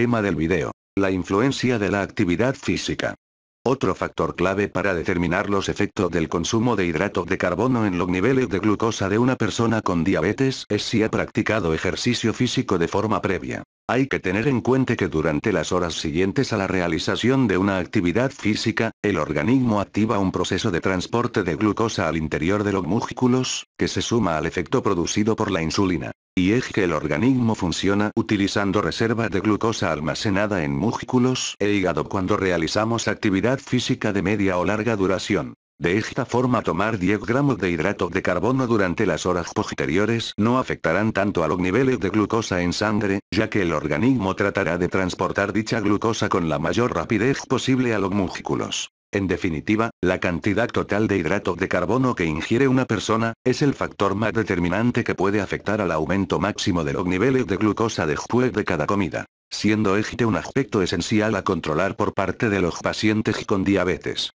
tema del video. La influencia de la actividad física. Otro factor clave para determinar los efectos del consumo de hidrato de carbono en los niveles de glucosa de una persona con diabetes es si ha practicado ejercicio físico de forma previa. Hay que tener en cuenta que durante las horas siguientes a la realización de una actividad física, el organismo activa un proceso de transporte de glucosa al interior de los músculos, que se suma al efecto producido por la insulina y es que el organismo funciona utilizando reserva de glucosa almacenada en músculos e hígado cuando realizamos actividad física de media o larga duración. De esta forma tomar 10 gramos de hidrato de carbono durante las horas posteriores no afectarán tanto a los niveles de glucosa en sangre, ya que el organismo tratará de transportar dicha glucosa con la mayor rapidez posible a los músculos. En definitiva, la cantidad total de hidrato de carbono que ingiere una persona, es el factor más determinante que puede afectar al aumento máximo de los niveles de glucosa después de cada comida, siendo este un aspecto esencial a controlar por parte de los pacientes con diabetes.